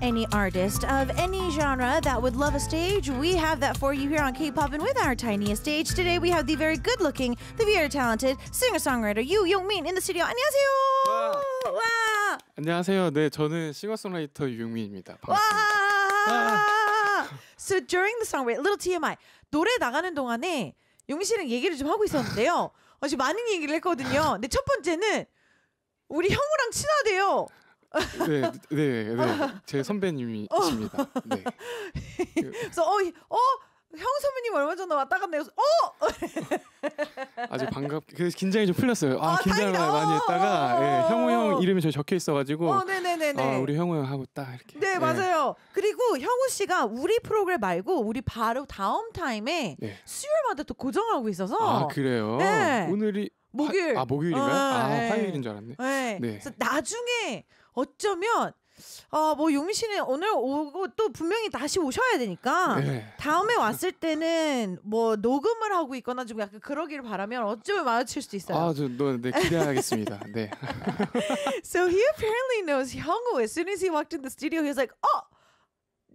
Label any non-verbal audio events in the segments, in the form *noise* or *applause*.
any artist of any genre that would love a stage, we have that for you here on K-Pop and with our tiniest stage. Today we have the very good-looking, the very talented singer-songwriter Yu Yongmin in the studio. 안녕하세요. 와. 와. 안녕하세요. 네, 저는 싱어송라이터 유용민입니다. 반갑습니다. 와. So during the song, wait, little TMI. 노래 나가는 동안에 용민 씨랑 얘기를 좀 하고 있었는데요. 어, 지금 많은 얘기를 했거든요. 근데 첫 번째는 우리 형우랑 친하대요. 네, 네, 네. 제 선배님이십니다. 네. *laughs* 그래서 어, 어, 형 선배님 얼마 전에 왔다 갔네요. 어! *laughs* 아주 반갑. 그래서 긴장이 좀 풀렸어요. 아, 아 긴장을 당연히... 많이 했다가 어, 어, 예, 어. 형우 형 이름이 저 적혀 있어가지고. 어, 네네네네. 어, 우리 형우 형 하고 딱 이렇게. 네, 네. 맞아요. 그리고 형우 씨가 우리 프로그램 말고 우리 바로 다음 타임에 네. 수요일마다 또 고정하고 있어서. 아 그래요. 네. 오늘이 목요일. 아 목요일인가요? 아, 아 화요일인 줄 알았네. 네. 그래서 나중에 어쩌면 어, 뭐용신씨 오늘 오고 또 분명히 다시 오셔야 되니까 네. 다음에 왔을 때는 뭐 녹음을 하고 있거나 좀 약간 그러기를 바라면 어쩌면 마주칠 수도 있어요. 아, 저, 너, 네, 네, 기대하겠습니다. 네. *laughs* so he apparently knows Hyungwoo. As soon as he walked in the studio, he was like, "Oh."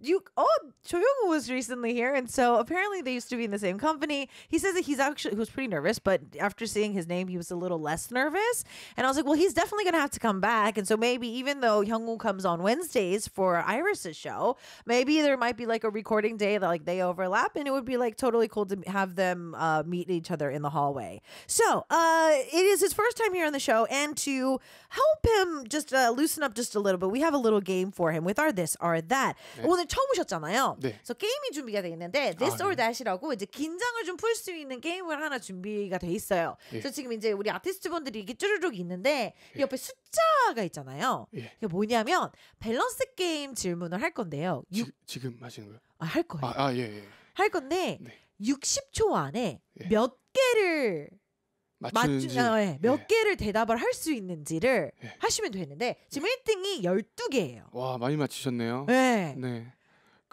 you oh Choyoung was recently here, and so apparently they used to be in the same company. He says that he's actually he was pretty nervous, but after seeing his name, he was a little less nervous. And I was like, well, he's definitely gonna have to come back, and so maybe even though Hyungwoo comes on Wednesdays for Iris's show, maybe there might be like a recording day that like they overlap, and it would be like totally cool to have them uh, meet each other in the hallway. So uh, it is his first time here on the show, and to help him just uh, loosen up just a little bit, we have a little game for him with our this, our that. Well, 처음 오셨잖아요. 네. 그래서 게임이 준비가 돼 있는데 아, This 아, or 네. That이라고 이제 긴장을 좀 풀 수 있는 게임을 하나 준비가 돼 있어요. 예. 그래서 지금 이제 우리 아티스트 분들이 이게 쭈르륵 있는데 예. 옆에 숫자가 있잖아요. 예. 이게 뭐냐면 밸런스 게임 질문을 할 건데요. 지, 6... 지금 하시는 거요 아, 할 거예요. 아, 아 예, 예. 할 건데 네. 60초 안에 예. 몇 개를 맞추, 어, 예. 몇 예. 개를 대답을 할 수 있는지를 예. 하시면 되는데 지금 1등이 12개예요. 와, 많이 맞히셨네요. 예. 네. 네.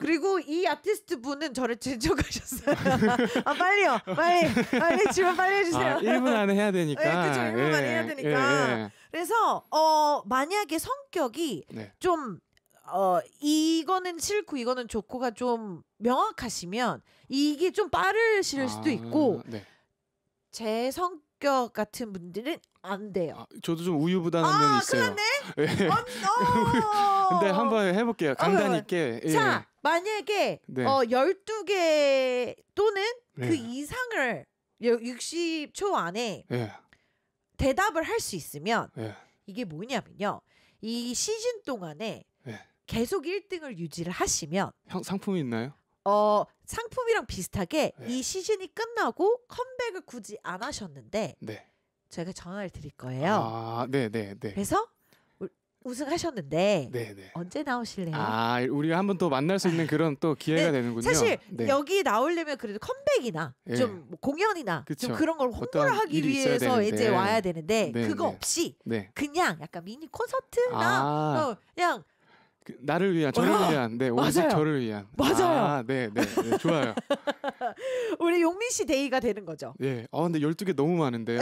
그리고 이 아티스트 분은 저를 제적하셨어요. *laughs* 아 빨리요, 빨리, 빨리 지원 빨리 해주세요. 아, 1분 안에 해야 네, 되니까. 네, 그죠, 1분 예, 안에 해야 예, 되니까. 예, 예, 예. 그래서 어 만약에 성격이 네. 좀 어, 이거는 싫고 이거는 좋고가 좀 명확하시면 이게 좀 빠르실 아, 수도 있고 네. 제 성격 같은 분들은 안 돼요. 아, 저도 좀 우유부단한 아, 면이 있어요. 큰일 났네. 예. 어, *laughs* 근데 한번 해볼게요. 간단 어, 어, 어. 있게. 예. 자, 만약에 네. 어 12개 또는 그 네. 그 이상을 60초 안에 네. 대답을 할 수 있으면 예. 이게 뭐냐면요. 이 시즌 동안에 예. 계속 1등을 유지를 하시면 형, 상품이 있나요? 어 상품이랑 비슷하게 이 시즌이 끝나고 컴백을 굳이 안 하셨는데 네. 제가 전화를 드릴 거예요. 아, 네, 네, 네. 그래서 우승하셨는데 네네. 언제 나오실래요? 아 우리가 한번 또 만날 수 있는 그런 또 기회가 네, 되는군요. 사실 네. 여기 나오려면 그래도 컴백이나 네. 좀 뭐 공연이나 그쵸. 좀 그런 걸 홍보를 하기 위해서 이제 와야 되는데 그거 없이 네. 그냥 약간 미니 콘서트나 아. 어, 그냥 그, 나를 위한 저를 와, 어. 위한 네 맞아요. 저를 위한 맞아요 아, 네네 네, 네, 좋아요 *laughs* 우리 용민 씨 데이가 되는 거죠 예아 어, 근데 열두 개 너무 많은데요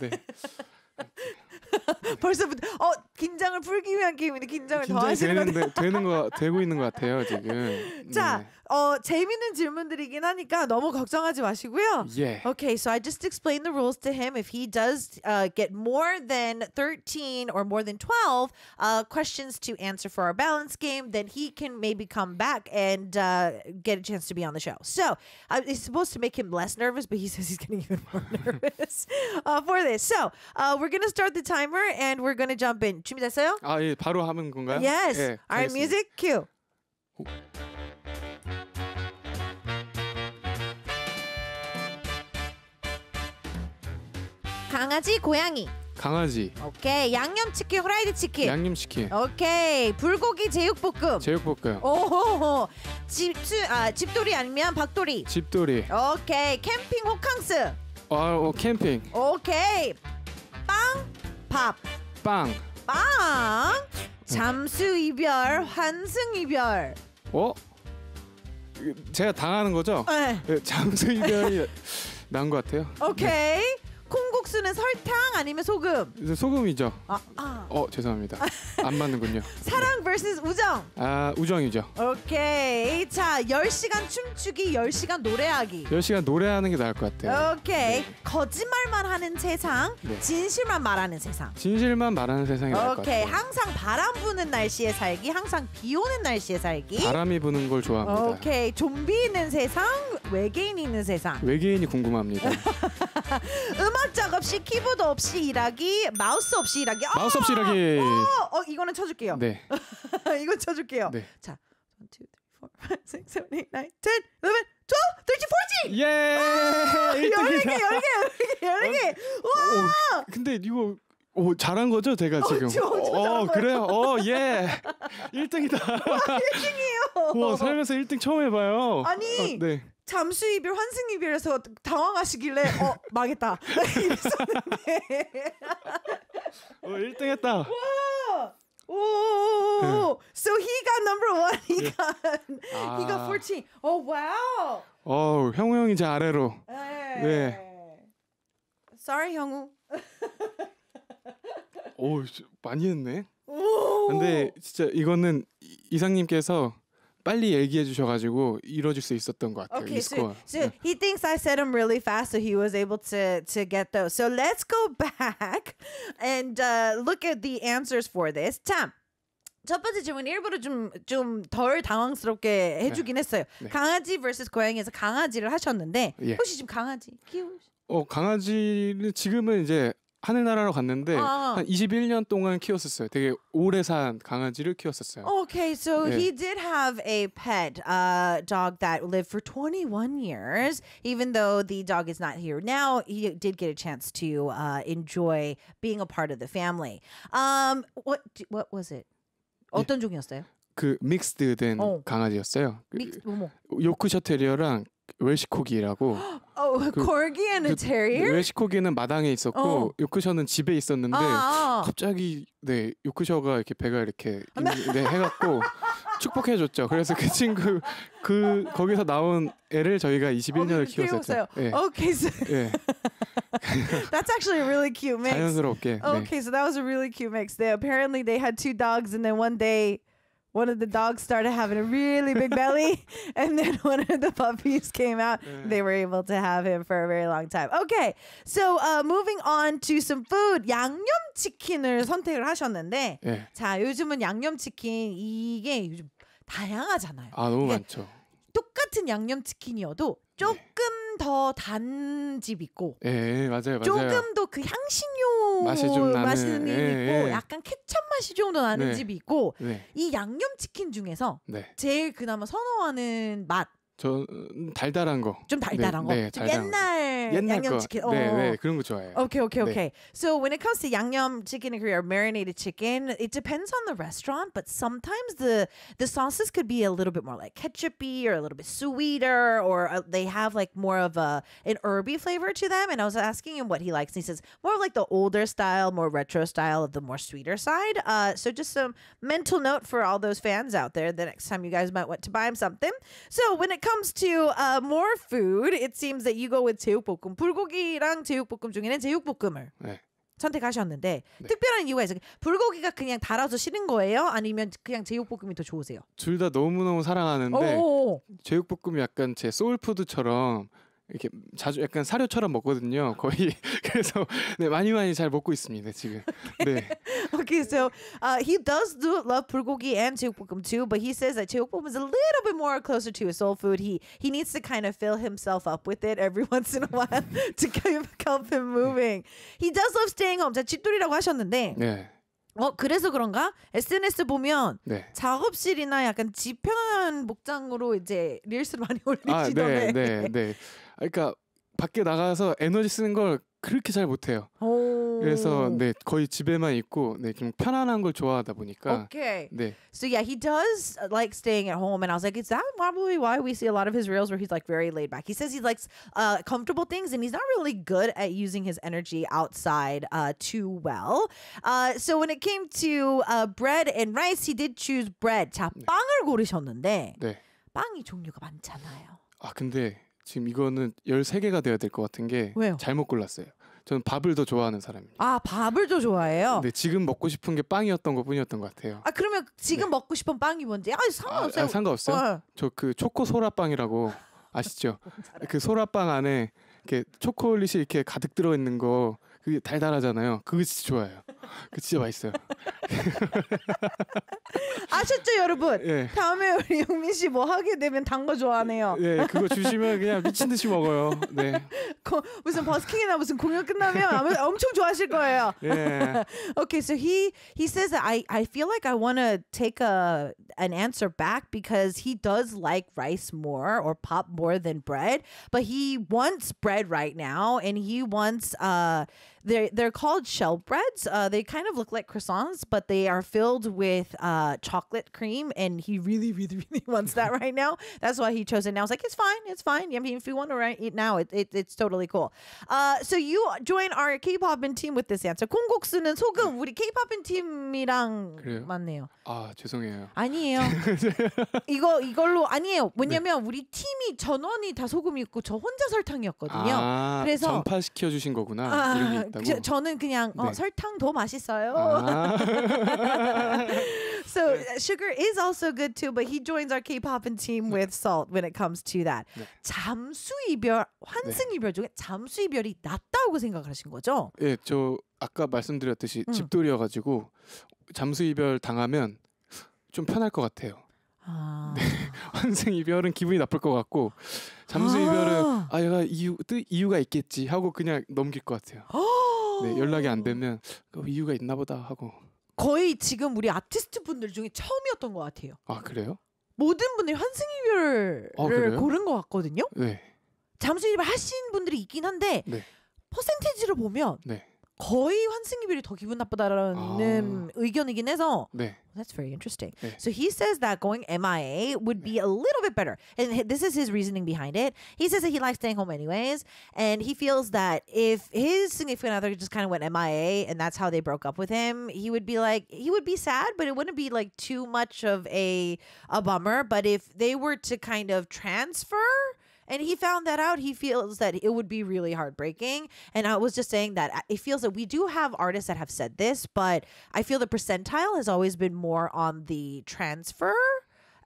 네 *laughs* 벌써부터 어 긴장을 풀기 위한 게임인데 긴장을 더 하시는 되는데 되는 거 *laughs* 되고 있는 것 같아요 지금. 자, 네. 어 재미있는 질문들이긴 하니까 너무 걱정하지 마시고요. Yeah. Okay, so I just explained the rules to him. If he does uh, get more than 13 or more than 12 uh, questions to answer for our balance game, then he can maybe come back and uh, get a chance to be on the show. So uh, it's supposed to make him less nervous, but he *laughs* says he's getting even more *laughs* nervous uh, for this. So uh, we're gonna start the timer and we're gonna jump in. 준비됐어요? 아 예, 바로 하면 건가요? Yes. 예, Our 가겠습니다. music cue. 오. 강아지 고양이 강아지 오케이 양념치킨 후라이드 치킨 양념치킨 오케이 불고기 제육볶음 제육볶음 오호호 집수 아 집돌이 아니면 박돌이 집돌이 오케이 캠핑 호캉스 아, 어, 캠핑 오케이 빵밥빵 빵 음. 잠수 이별 환승 이별 어? 제가 당하는 거죠? 네. 예, 잠수 이별이 *laughs* 난것 같아요. 네. 오케이. 네. 콩국수는 설탕 아니면 소금? 소금이죠. 아, 아. 어 죄송합니다. *laughs* 안 맞는군요. 사랑 vs 우정. 아 우정이죠. 오케이. 자 10시간 춤추기, 10시간 노래하기. 10시간 노래하는 게 나을 것 같아요. 오케이. 네. 거짓말만 하는 세상, 네. 진실만 말하는 세상. 진실만 말하는 세상이 나을 것 같아요. 오케이. 항상 바람 부는 날씨에 살기, 항상 비 오는 날씨에 살기. 바람이 부는 걸 좋아합니다. 오케이. 좀비 있는 세상, 외계인 있는 세상. 외계인이 궁금합니다. *laughs* 음악 음악 작 없이 키보드 없이 일하기 마우스 없이 일하기 아! 마우스 없이 일하기. 어, 어 이거는 쳐줄게요. 네. *laughs* 이거 쳐줄게요. 네. 자, 1, 2, 3, 4, 5, 6, 7, 8, 9, 10, 11, 12, 13, 14! 예. 10개, 10개, 10개, 10개. 와! 근데 이거 오 잘한 거죠 제가 어, 지금 저, 저어 그래요 어예 1등이다 *laughs* 와, 1등이에요 와 살면서 1등 처음 해봐요 아니 어, 네. 잠수 이별 환승 이별에서 당황하시길래 어 망했다 *laughs* 이랬었는데 어 1등했다. 와. 오, 네. so he got number one. He 네. got 아. he got 14. Oh wow. 어 형우 형이 제 아래로. 에 네. 네. Sorry 형우. 오 *laughs* 많이 했네. 오. 근데 진짜 이거는 이상님께서 빨리 얘기해 주셔가지고 이뤄질 수 있었던 것 같아요. Okay, so, so he thinks I said them really fast, so he was able to to get those. So let's go back and uh, look at the answers for this. 참. 첫 번째 질문 일부러 좀좀 덜 당황스럽게 해주긴 했어요. 네. 강아지 vs 고양이에서 강아지를 하셨는데 예. 혹시 지금 강아지 키우시? 어 강아지는 지금은 이제 하늘나라로 갔는데 아. 한 21년 동안 키웠었어요. 되게 오래 산 강아지를 키웠었어요. Okay, so 네. he did have a pet uh, dog that lived for 21 years. Even though the dog is not here now, he did get a chance to uh, enjoy being a part of the family. Um, what what was it? 어떤 예. 종이었어요? 그 믹스된 어. 강아지였어요. 믹스, 요크셔 테리어랑 웰시코기라고. 어, 그, corgi and terrier. 그, 웰시코기는 마당에 있었고 어. 요크셔는 집에 있었는데 아, 아. 갑자기 네 요크셔가 이렇게 배가 이렇게 네 해갖고 축복해 줬죠. 그래서 그 친구 그 거기서 나온 애를 저희가 21년을 어, 키웠어요. 네. Okay, so 네. that's actually a really cute mix. 자연스럽게. Okay, 네. so that was a really cute mix. They apparently they had two dogs and then one day. one of the dogs started having a really big belly, and then one of the puppies came out. They were able to have him for a very long time. Okay, so uh, moving on to some food. 양념 치킨을 선택을 하셨는데, 예. 자 요즘은 양념 치킨 이게 요즘 다양하잖아요. 아 너무 이게 많죠. 똑같은 양념 치킨이어도 조금 더단집 있고 예, 예, 맞아요, 맞아요. 조금 더 그 향신료 맛이 좀 나는, 맛있는 예, 있고 예. 약간 케첩 맛이 좀더 나는 네. 집이 있고 네. 이 양념치킨 중에서 네. 제일 그나마 선호하는 맛저 달달한 거. 좀 달달한 네, 거. 네, 좀 달달한 옛날, 양념치킨. 네, 네, 그런 거 좋아해요. Okay, okay, okay. So when it comes to 양념 chicken or marinated chicken, it depends on the restaurant, but sometimes the the sauces could be a little bit more like ketchupy or a little bit sweeter, or uh, they have like more of a an herby flavor to them. And I was asking him what he likes, and he says more of like the older style, more retro style of the more sweeter side. Uh, so just some mental note for all those fans out there: the next time you guys might want to buy him something. So when it comes comes to uh, more food, it seems that you go with 제육볶음. 불고기랑 제육볶음 중에는 제육볶음을 네. 선택하셨는데 네. 특별한 이유가 있어요. 불고기가 그냥 달아서 싫은 거예요? 아니면 그냥 제육볶음이 더 좋으세요? 둘 다 너무너무 사랑하는데 오오오. 어, 어, 어. 제육볶음이 약간 제 소울푸드처럼 이렇게 자주 약간 사료처럼 먹거든요. 거의 *laughs* 그래서 네 많이 많이 잘 먹고 있습니다 지금. 네. *laughs* okay, so uh, he does do love bulgogi and 제육볶음 too, but he says that 제육볶음 is a little bit more closer to his soul food. He he needs to kind of fill himself up with it every once in a while to keep, help him moving. He does love staying home. 자, 집돌이라고 하셨는데. 네. 어 그래서 그런가 SNS 보면 네. 작업실이나 약간 지평한 목장으로 이제 릴스를 많이 올리시던데. 아, 네, 네, 네. 그러니까 밖에 나가서 에너지 쓰는 걸 그렇게 잘 못해요. 그래서 네 거의 집에만 있고 네좀 편안한 걸 좋아하다 보니까. Okay. 네. So yeah, he does like staying at home, and I was like, is that probably why we see a lot of his reels where he's like very laid back. He says he likes uh, comfortable things, and he's not really good at using his energy outside uh, too well. Uh, so when it came to uh, bread and rice, he did choose bread. 자 빵을 고르셨는데 네. 빵이 종류가 많잖아요. 아 근데 지금 이거는 13개가 돼야 될 것 같은 게 왜요? 잘못 골랐어요. 저는 밥을 더 좋아하는 사람입니다. 아 밥을 더 좋아해요? 근 네, 지금 먹고 싶은 게 빵이었던 것 뿐이었던 것 같아요. 아 그러면 지금 네. 먹고 싶은 빵이 뭔지? 아 상관없어요. 아, 아 상관없어요. 어. 저그 초코 소라빵이라고 *laughs* 아시죠? 그 소라빵 안에 이렇게 초콜릿이 이렇게 가득 들어 있는 거 그게 달달하잖아요. 그거 진짜 좋아해요. 그 진짜 맛있어요. 아셨죠 여러분? 예. 다음에 우리 영민 씨 뭐 하게 되면 단거 좋아하네요. 예, 그거 주시면 그냥 미친 듯이 먹어요. 네. 거, 무슨 버스킹이나 무슨 공연 끝나면 아마 엄청 좋아하실 거예요. 예. okay, so he he says I I feel like I want to take a an answer back because he does like rice more or pop more than bread, but he wants bread right now and he wants uh They're, they're called shell breads. Uh, they kind of look like croissants, but they are filled with uh, chocolate cream. And he really, really, *laughs* really wants that right now. That's why he chose it now. I was like, it's fine. It's fine. I mean, if you want to eat now, it, it, it's totally cool. Uh, so you join our K-pop and team with this answer. 콩국수는 소금. 우리 K-pop and team이랑 그래요? 맞네요. 아, 죄송해요. 아니에요. *laughs* 이거 이걸로 아니에요. 왜냐면 네. 우리 팀이 전원이 다 소금이 있고 저 혼자 설탕이었거든요. 아, 그래서 전파시켜 주신 거구나. 아, 있다고 그, 저는 그냥 어, 네. 설탕 더 맛있어요. 아. *laughs* so 네. sugar is also good too, but he joins our K-pop team 네. with salt when it comes to that. 네. 잠수 이별, 환승 네. 이별 중에 잠수 이별이 낫다고 생각 하신 거죠? 예, 저 아까 말씀드렸듯이 음. 집돌이어가지고 잠수 이별 당하면 좀 편할 것 같아요. 아. 네. *laughs* 환승 이별은 기분이 나쁠 것 같고 잠수 아... 이별은 아 얘가 이유 이유가 있겠지 하고 그냥 넘길 것 같아요. 네, 연락이 안 되면 그 이유가 있나보다 하고. 거의 지금 우리 아티스트 분들 중에 처음이었던 것 같아요. 아 그래요? 모든 분들이 환승 아, 이별을 고른 것 같거든요. 네. 잠수 이별 하신 분들이 있긴 한데 네. 퍼센티지로 보면 네. 거의 더 기분 나쁘다라는 아. 의견이긴 해서 네. That's very interesting. 네. So he says that going MIA would be a little bit better. And this is his reasoning behind it. He says that he likes staying home anyways. And he feels that if his significant other just kind of went MIA and that's how they broke up with him, he would be like, he would be sad, but it wouldn't be like too much of a, a bummer. But if they were to kind of transfer, and he found that out he feels that it would be really heartbreaking and i was just saying that uh, it feels that we do have artists that have said this but i feel the percentile has always been more on the transfer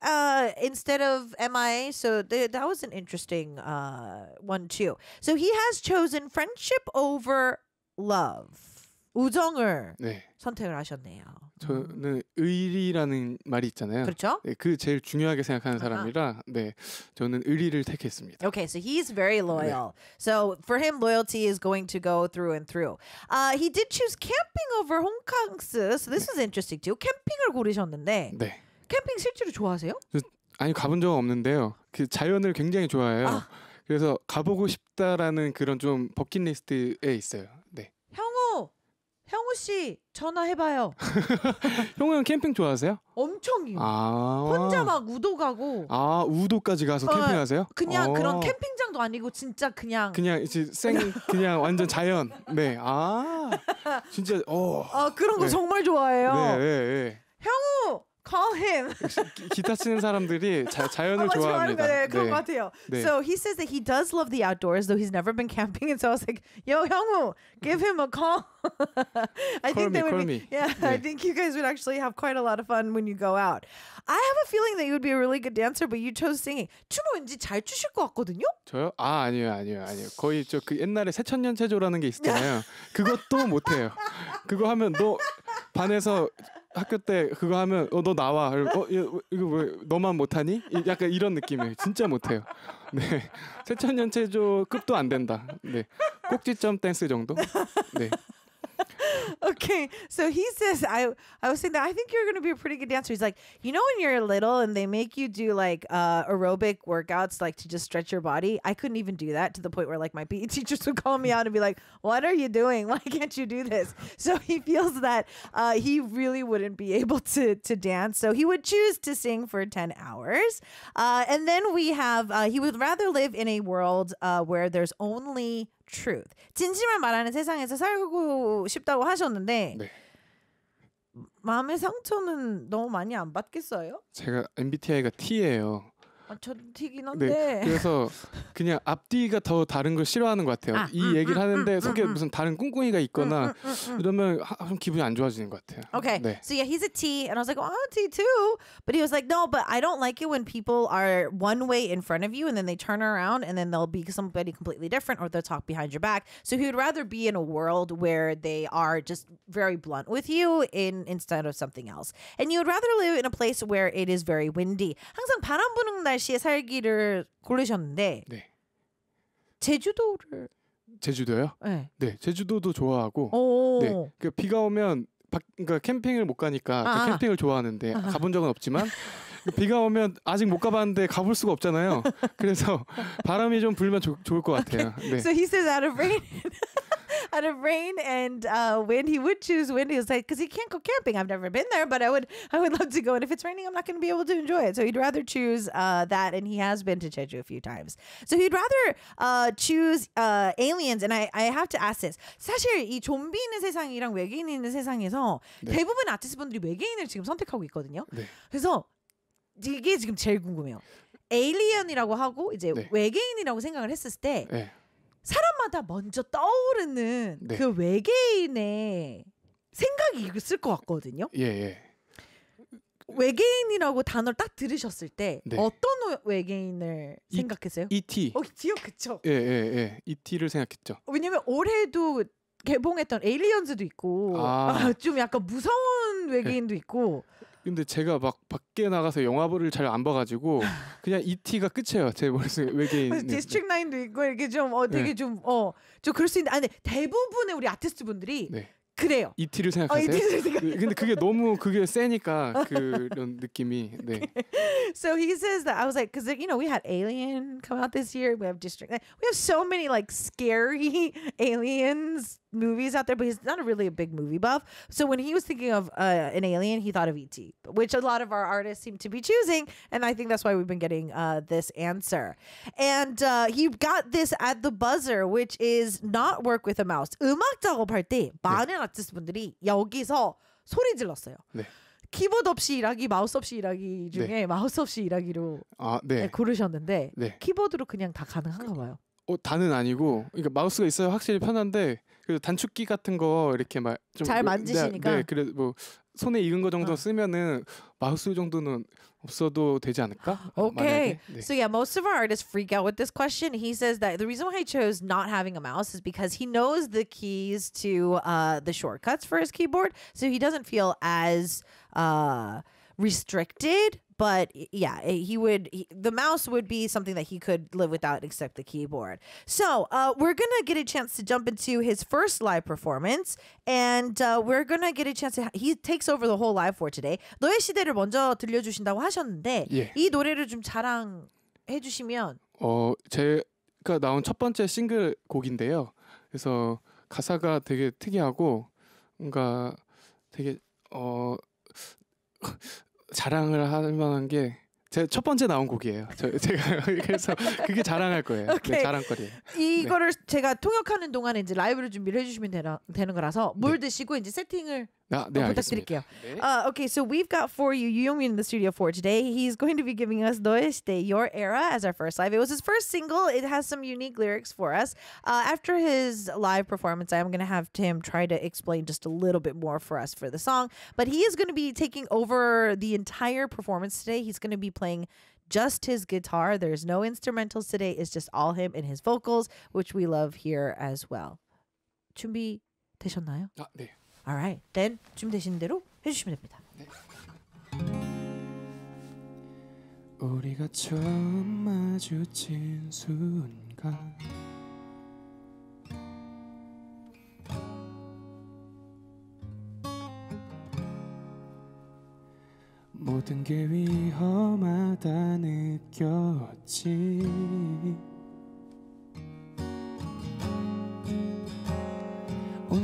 uh, instead of MIA. So th- that was an interesting uh, one too. So he has chosen friendship over love. 우정을 네. 선택을 하셨네요. 저는 의리라는 말이 있잖아요. 그렇죠? 네, 그 제일 중요하게 생각하는 사람이라 네, 저는 의리를 택했습니다. Okay, so he's very loyal. 네. So for him, loyalty is going to go through and through. Uh, he did choose camping over Hong Kong, so this is interesting too. 캠핑을 고르셨는데 네. 캠핑 실제로 좋아하세요? 저, 아니 가본 적은 없는데요. 그 자연을 굉장히 좋아해요. 아. 그래서 가보고 싶다라는 그런 좀 버킷리스트에 있어요. 형우 씨 전화해봐요. *laughs* 형우 형 캠핑 좋아하세요? 엄청요. 아~ 혼자 막 우도 가고. 아 우도까지 가서 어, 캠핑하세요? 그냥 어. 그런 캠핑장도 아니고 진짜 그냥. 그냥 이제 생 그냥 완전 자연. 네. 아 진짜 어. 아 그런 거 네. 정말 좋아해요. 네. 네, 네. 형우 call him. 기타 치는 사람들이 자, 자연을 좋아합니다. 네, 그런 네. 것 같아요. 네. So he says that he does love the outdoors, though he's never been camping. And so I was like, "Yo, 형우, give him a call." I call think me, they would be, me. Yeah, 네. I think you guys would actually have quite a lot of fun when you go out. I have a feeling that you would be a really good dancer, but you chose singing. 춤은 왠지 잘 추실 것 같거든요. 저요? 아 아니요, 아니요, 아니요. 거의 저 그 옛날에 새천년 체조라는 게 있었잖아요. 그것도 못해요. 그거 하면 너 반에서 학교 때 그거 하면 어너 나와 어 이거 왜 너만 못하니 약간 이런 느낌이에요 진짜 못해요 네 *laughs* 세천년 체조 급도 안 된다 네 꼭지점 댄스 정도 네 *laughs* okay. So he says, I I was saying that I think you're gonna be a pretty good dancer. He's like, you know, when you're little and they make you do like uh, aerobic workouts, like to just stretch your body. I couldn't even do that to the point where like my PE *laughs* teachers would call me out and be like, What are you doing? *laughs* Why can't you do this? So he feels that uh, he really wouldn't be able to to dance. So he would choose to sing for 10 hours. Uh, and then we have uh, he would rather live in a world uh, where there's only truth. 진심을 말하는 세상에서 살고 싶다고 하셨는데 네. 마음의 상처는 너무 많이 안 받겠어요? 제가 MBTI가 T예요. 아, 전 튀긴 한데. 네, 그래서 그냥 앞뒤가 더 다른 걸 싫어하는 것 같아요. 아, 이 음, 얘기를 음, 하는데 음, 속에 무슨 다른 꿍꿍이가 있거나 이러면 하, 좀 기분이 안 좋아지는 것 같아요. Okay. 네. So yeah, he's a T, and I was like, oh, I'm a T too. But he was like, no, but I don't like it when people are one way in front of you and then they turn around and then they'll be somebody completely different or they'll talk behind your back. So he would rather be in a world where they are just very blunt with you in instead of something else. And you would rather live in a place where it is very windy. 항상 바람 부는 날 날씨에 살기를 고르셨는데 네. 제주도를 제주도요? 네. 네, 제주도도 좋아하고. 오. 네. 그 비가 오면 바, 그러니까 캠핑을 못 가니까 그 아, 그 캠핑을 좋아하는데 아. *laughs* 가본 적은 없지만 비가 오면 아직 못 가봤는데 가볼 수가 없잖아요. 그래서 *laughs* 바람이 좀 불면 조, 좋을 것 같아요. Okay. 네. So he says out of rain. *laughs* *laughs* out of rain and uh, wind. He would choose wind. He was like, because he can't go camping. I've never been there, but I would, I would love to go. And if it's raining, I'm not going to be able to enjoy it. So he'd rather choose uh, that. And he has been to Jeju a few times. So he'd rather uh, choose uh, aliens. And I, I have to ask this. 사실 이 좀비 있는 세상이랑 외계인 있는 세상에서 네. 대부분 아티스트분들이 외계인을 지금 선택하고 있거든요. 네. 그래서 이게 지금 제일 궁금해요. 에일리언이라고 하고 이제 네. 외계인이라고 생각을 했을 때. 네. 사람마다 먼저 떠오르는 네. 그 외계인의 생각이 있을 것 같거든요. 예, 예. 외계인이라고 단어를 딱 들으셨을 때 네. 어떤 외계인을 이, 생각했어요? E.T. 어, e t 어, 그쵸? 예, 예, 예. E.T.를 생각했죠. 왜냐면 올해도 개봉했던 에일리언즈도 있고 아, *laughs* 좀 약간 무서운 외계인도 네. 있고 근데 제가 막 밖에 나가서 영화를 잘 안 봐가지고 *laughs* 그냥 이티가 끝이에요 제 머릿속에 외계인 디스트릭 라인도 있고 이렇게 좀어 되게 좀어좀 네. 어, 그럴 수 있는데 아니 대부분의 우리 아티스트 분들이 네. 그래요. 이티를 생각하세요? 어, 이티를 생각해요. 근데 그게 너무 그게 세니까 그런 느낌이. 네. *laughs* So he says that I was like, because you know we had Alien come out this year. We have District. We have so many like scary *laughs* aliens movies out there, but he's not really a big movie buff. So when he was thinking of uh, an alien, he thought of ET, which a lot of our artists seem to be choosing, and I think that's why we've been getting uh, this answer. And uh, he got this at the buzzer, which is not work with a mouse. 음악 작업할 때 많은 아티스트 분들이 여기서 소리 질렀어요. 네. 키보드 없이 일하기, 마우스 없이 일하기 중에 네. 마우스 없이 일하기로 아, 네. 네 고르셨는데 네. 키보드로 그냥 다 가능한가 봐요. 어, 다는 아니고 그러니까 마우스가 있어야 확실히 편한데 그 단축키 같은 거 이렇게 막좀잘 네, 만지시니까 네, 그래뭐 손에 익은 거 정도 쓰면은 마우스 정도는 없어도 되지 않을까? *gasps* Okay. 네. So yeah, most of our artists freak out with this question. He says that the reason why he chose not having a mouse is because he knows the keys to uh, the shortcuts for his keyboard, so he doesn't feel as uh, restricted but yeah, he would. He, the mouse would be something that he could live without, except the keyboard. So uh, we're gonna get a chance to jump into his first live performance, and uh, we're gonna get a chance. To, he takes over the whole live for today. 너의 시대를 먼저 들려주신다고 하셨는데 예. 이 노래를 좀 자랑해 주시면. 어 제가 나온 첫 번째 싱글 곡인데요. 그래서 가사가 되게 특이하고 뭔가 되게 어 자랑을 할 만한 게 제 첫 번째 나온 곡이에요. 저, *laughs* 제가 그래서 그게 자랑할 거예요. 네, 자랑거리예 네. 이거를 네. 제가 통역하는 동안에 이제 라이브를 준비를 해주시면 되 되는 거라서 물 네. 드시고 이제 세팅을 Uh, okay, so we've got for you Yumi in the studio for today. He's going to be giving us Doeste, Your Era, as our first live. It was his first single. It has some unique lyrics for us. Uh, after his live performance, I'm going to have Tim try to explain just a little bit more for us for the song. But he is going to be taking over the entire performance today. He's going to be playing just his guitar. There's no instrumentals today. It's just all him and his vocals, which we love here as well. 준비 되셨나요? 아, 네. Alright, then 준비되신 대로 해주시면 됩니다. 네. 우리가 처음 마주친 순간 모든 게 위험하다 느꼈지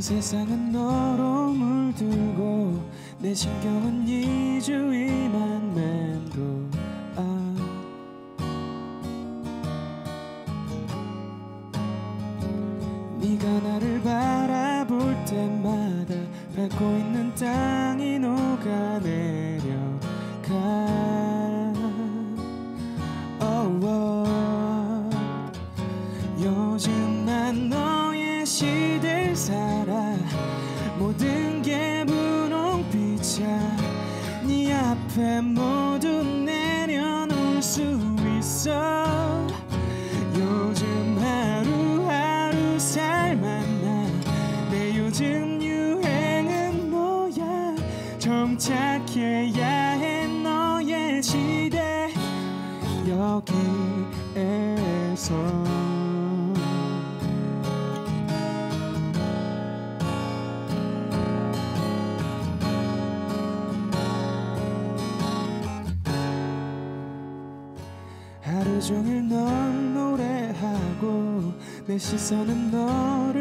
세상은 너로 물들고 내 신경은 이 주위만 맴도 아 네가 나를 바라볼 때마다 밟고 있는 땅이 녹아내려가 sun. 내 시선은 너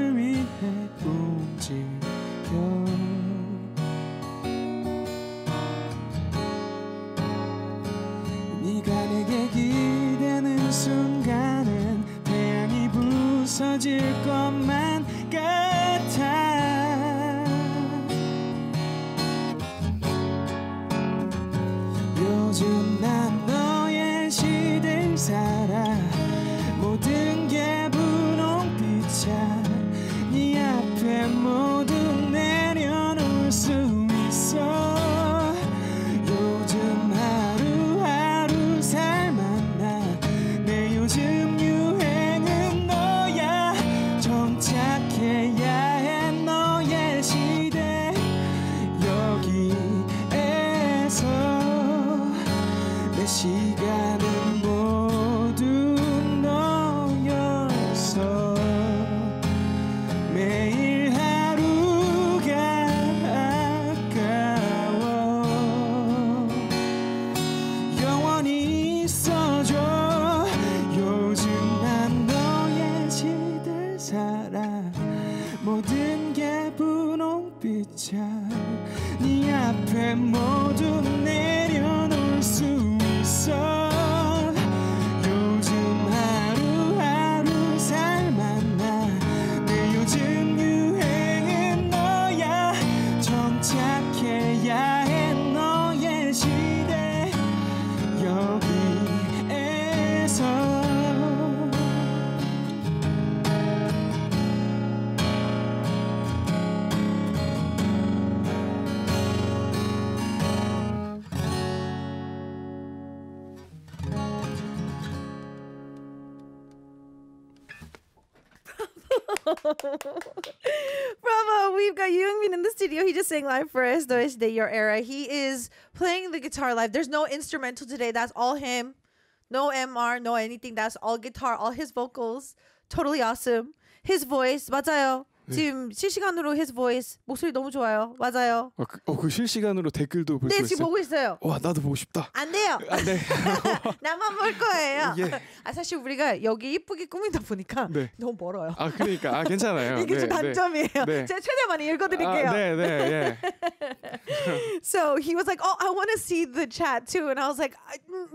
Bravo! We've got Youngmin in the studio. He just sang live for us, Dois de Your Era. He is playing the guitar live. There's no instrumental today. That's all him. No MR, no anything. That's all guitar, all his vocals. Totally awesome. His voice, 맞아요. 지금 실시간으로 his voice 목소리 너무 좋아요. 맞아요. 어, 그, 어, 그 실시간으로 댓글도 볼수 네, 있어요. 지금 보고 있어요. 와 나도 보고 싶다. 안 돼요. 안 돼. 나만 볼 거예요. 예. 아 사실 우리가 여기 이쁘게 꾸미다 보니까 네. 너무 멀어요. 아 그러니까 아 괜찮아요. 이게 좀 네, 단점이에요. 네. 제가 최대한 많이 읽어드릴게요. 아, 네, 네, 예. so he was like, oh, I want to see the chat too, and I was like,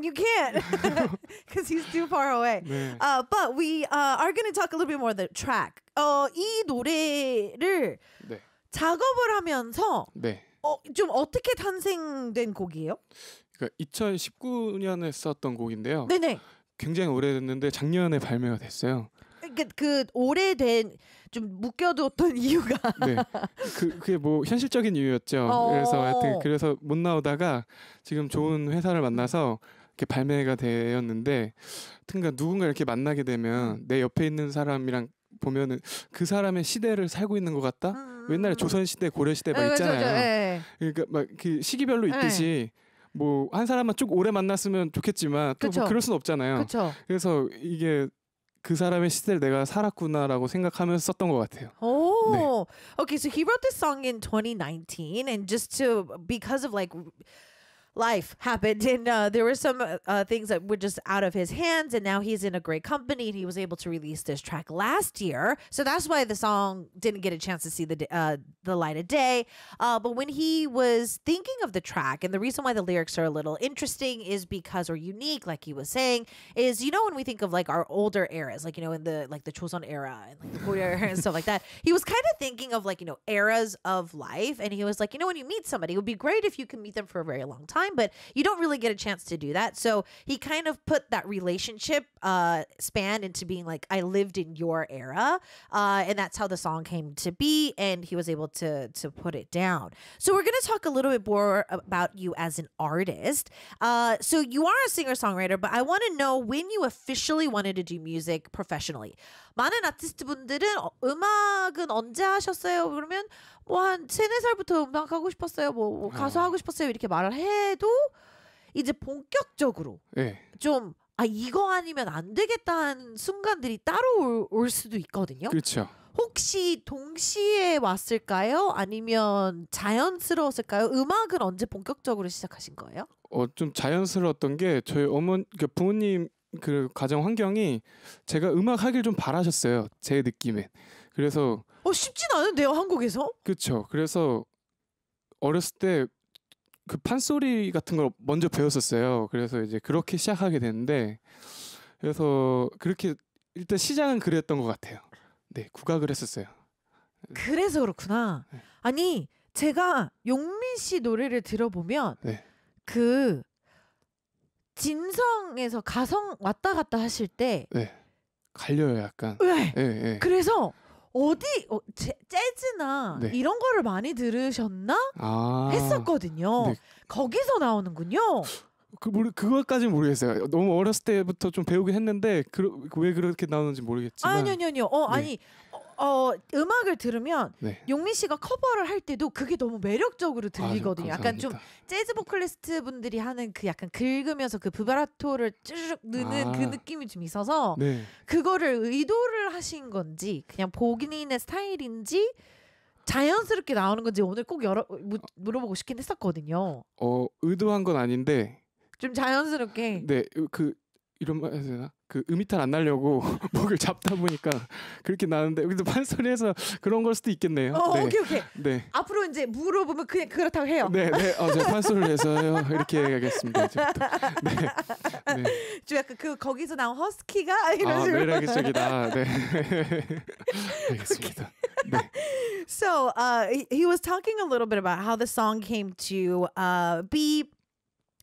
you can't because he's too far away. 네. Uh, but we uh, are going to talk a little bit more the track. 어, 이 노래를 네. 작업을 하면서 네. 어, 좀 어떻게 탄생된 곡이에요? 그러니까 2019년에 썼던 곡인데요. 네네. 굉장히 오래됐는데 작년에 발매가 됐어요. 그, 그 오래된 좀묶여두었던 *laughs* 이유가 네 그, 그게 뭐 현실적인 이유였죠 어~ 그래서 하여튼 그래서 못 나오다가 지금 좋은 회사를 만나서 이렇게 발매가 되었는데 그러니까 누군가 이렇게 만나게 되면 음. 내 옆에 있는 사람이랑 보면은 그 사람의 시대를 살고 있는 것 같다. 음. 옛날에 조선 시대, 고려 시대 막 네, 있잖아요. 그렇죠, 예. 그러니까 막 그 시기별로 네. 있듯이 뭐 한 사람만 쭉 오래 만났으면 좋겠지만 또 뭐 그쵸. 뭐 그럴 순 없잖아요. 그쵸. 그래서 이게 그 사람의 시대를 내가 살았구나라고 생각하면서 썼던 것 같아요. o 네. okay. So he wrote this song in 2019, and just to because of like. life happened *laughs* and uh, there were some uh, uh, things that were just out of his hands and now he's in a great company and he was able to release this track last year so that's why the song didn't get a chance to see the uh, the light of day uh, but when he was thinking of the track and the reason why the lyrics are a little interesting is because or unique like he was saying is you know when we think of like our older eras like you know in the like the Chosun era and like the Korea era and stuff like that *laughs* he was kind of thinking of like you know eras of life and he was like you know when you meet somebody it would be great if you can meet them for a very long time time, but you don't really get a chance to do that. So he kind of put that relationship uh, span into being like, I lived in your era. Uh, and that's how the song came to be. And he was able to, to put it down. So we're going to talk a little bit more about you as an artist. Uh, so you are a singer songwriter, but I want to know when you officially wanted to do music professionally. 많은 아티스트분들은 음악은 언제 하셨어요? 그러면 뭐한 세네 살부터 음악 싶었어요. 뭐, 뭐 가수 하고 싶었어요. 이렇게 말을 해 그도 이제 본격적으로 네. 좀 아, 이거 아니면 안 되겠다는 순간들이 따로 올, 올 수도 있거든요. 그렇죠. 혹시 동시에 왔을까요? 아니면 자연스러웠을까요? 음악은 언제 본격적으로 시작하신 거예요? 어, 좀 자연스러웠던 게 저희 어머니, 그 부모님 그 가정 환경이 제가 음악 하길 좀 바라셨어요. 제 느낌에. 그래서 어 쉽진 않은데요, 한국에서? 그렇죠. 그래서 어렸을 때그 판소리 같은 걸 먼저 배웠었어요. 그래서 이제 그렇게 시작하게 됐는데 그래서 그렇게 일단 시작은 그랬던 것 같아요. 네, 국악을 했었어요. 그래서 그렇구나. 네. 아니 제가 용민 씨 노래를 들어보면 네. 그 진성에서 가성 왔다 갔다 하실 때 네. 갈려요 약간. 네. 네, 네. 그래서 어디 어, 재, 재즈나 네. 이런 거를 많이 들으셨나 아 했었거든요. 네. 거기서 나오는군요. *gasps* 그 모르 그것까지 모르겠어요. 너무 어렸을 때부터 좀 배우긴 했는데 그, 왜 그렇게 나오는지 모르겠지만. 아니요, 아니요, 아니요. 어, 네. 아니 어, 음악을 들으면 네. 용민 씨가 커버를 할 때도 그게 너무 매력적으로 들리거든요. 아유, 약간 좀 재즈 보컬리스트 분들이 하는 그 약간 긁으면서 그 브라토를 쭉르 느는 그 아. 그 느낌이 좀 있어서 네. 그거를 의도를 하신 건지 그냥 보기인의 스타일인지 자연스럽게 나오는 건지 오늘 꼭 여러, 무, 물어보고 싶긴 했었거든요. 어 의도한 건 아닌데 좀 자연스럽게 네그 이런 말 해야 되나? 그 음이탈 안 날려고 *laughs* 목을 잡다 보니까 그렇게 나는데 여기도 판소리에서 그런 걸 수도 있겠네요. 어, 네. 오케이 오케이. 네. 앞으로 이제 물어보면 그냥 그렇다고 해요. 네, 네. 어, 제가 판소리에서요 이렇게 하겠습니다 이제부터. 네. 네. 좀 약간 그 거기서 나온 허스키가 *laughs* 이런 아, 네, 식으로. 매력적이다. 네. *laughs* 알겠습니다. 네. So uh, he was talking a little bit about how the song came to uh, be.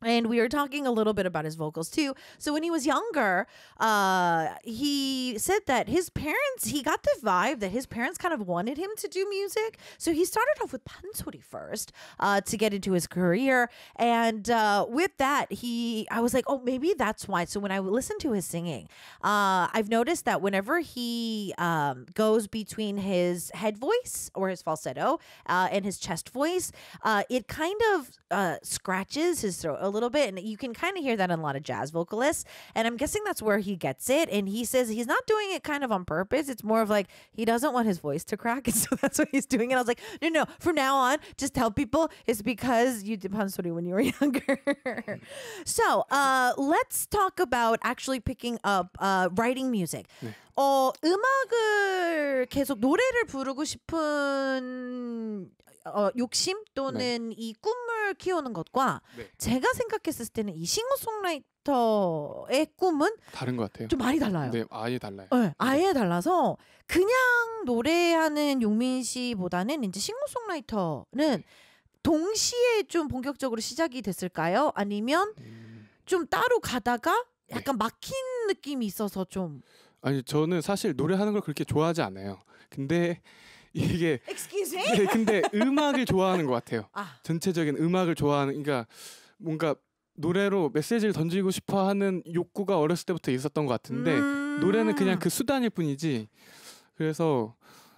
and we were talking a little bit about his vocals too. So when he was younger, uh, he said that his parents, he got the vibe that his parents kind of wanted him to do music. So he started off with pansori first uh, to get into his career. And uh, with that, he, I was like, oh, maybe that's why. So when I listen to his singing, uh, I've noticed that whenever he um, goes between his head voice or his falsetto uh, and his chest voice, uh, it kind of scratches his throat little bit. And you can kind of hear that in a lot of jazz vocalists. And I'm guessing that's where he gets it. And he says he's not doing it kind of on purpose. It's more of like he doesn't want his voice to crack. *laughs* And so that's what he's doing. And I was like, no, no, from now on, just tell people it's because you did pansori when you were *laughs* younger. so uh, let's talk about actually picking up uh, writing music. 네. 어, 음악을 계속 노래를 부르고 싶은 어, 욕심 네. 또는 네. 이 꿈을 키우는 것과 네. 제가 생각했을 때는 이 싱어송라이터의 꿈은 다른 것 같아요. 좀 많이 달라요. 네, 아예 달라요. 네, 네. 아예 달라서 그냥 노래하는 용민 씨보다는 이제 싱어송라이터는 네. 동시에 좀 본격적으로 시작이 됐을까요? 아니면 음. 좀 따로 가다가 약간 막힌 느낌이 있어서 좀 아니 저는 사실 노래하는 걸 그렇게 좋아하지 않아요. 근데 이게 Excuse me? 네, 근데 음악을 좋아하는 것 같아요. 아. 전체적인 음악을 좋아하는 그러니까 뭔가 노래로 메시지를 던지고 싶어 하는 욕구가 어렸을 때부터 있었던 것 같은데 음~ 노래는 그냥 그 수단일 뿐이지. 그래서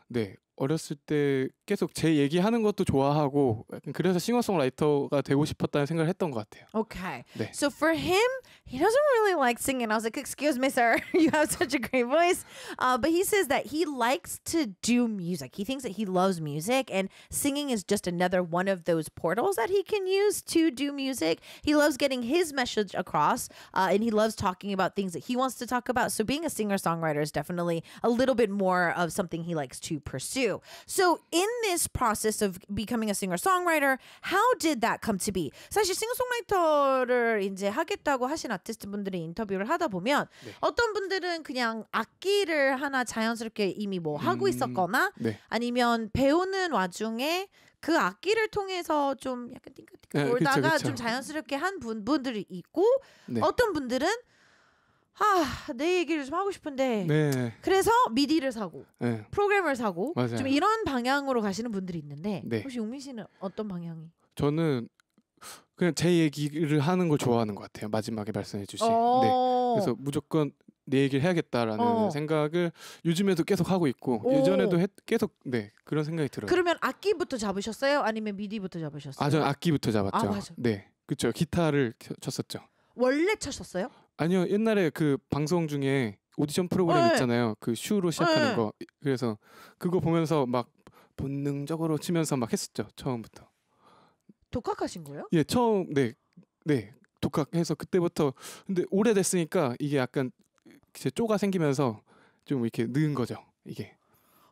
네. 어렸을 때 계속 제 얘기하는 것도 좋아하고 그래서 싱어송라이터가 되고 싶었다는 생각을 했던 것 같아요. Okay. 네. So for him, he doesn't really like singing. I was like, "Excuse me, sir, *laughs* you have such a great voice." Uh, but he says that he likes to do music. He thinks that he loves music, and singing is just another one of those portals that he can use to do music. He loves getting his message across, uh, and he loves talking about things that he wants to talk about. So being a singer songwriter is definitely a little bit more of something he likes to pursue. do. So, in this process of becoming a singer songwriter, how did that come to be? 사실 싱어송라이터를 이제 하겠다고 하신 아티스트 분들이 인터뷰를 하다 보면 네. 어떤 분들은 그냥 악기를 하나 자연스럽게 이미 뭐 하고 음, 있었거나 네. 아니면 배우는 와중에 그 악기를 통해서 좀 약간 띵글띵글 네, 돌다가 그쵸, 그쵸. 좀 자연스럽게 한 분, 분들이 있고 네. 어떤 분들은 아, 내 얘기를 좀 하고 싶은데. 네. 그래서 미디를 사고, 네. 프로그램을 사고, 맞아요. 좀 이런 방향으로 가시는 분들이 있는데, 네. 혹시 용민 씨는 어떤 방향이? 저는 그냥 제 얘기를 하는 걸 좋아하는 것 같아요. 마지막에 말씀해 주신. 네. 어. 그래서 무조건 내 얘기를 해야겠다라는 어. 생각을 요즘에도 계속 하고 있고 오. 예전에도 했, 계속 네 그런 생각이 들어요. 그러면 악기부터 잡으셨어요? 아니면 미디부터 잡으셨어요? 아, 저는 악기부터 잡았죠. 아, 네, 그렇죠. 기타를 쳤었죠. 원래 쳤었어요? 아니요 옛날에 그 방송 중에 오디션 프로그램 어, 있잖아요 그 슈로 시작하는 어, 거 그래서 그거 보면서 막 본능적으로 치면서 막 했었죠 처음부터 독학하신 거예요? 예 처음 네네 네, 독학해서 그때부터 근데 오래됐으니까 이게 약간 제 쪼가 생기면서 좀 이렇게 는 거죠 이게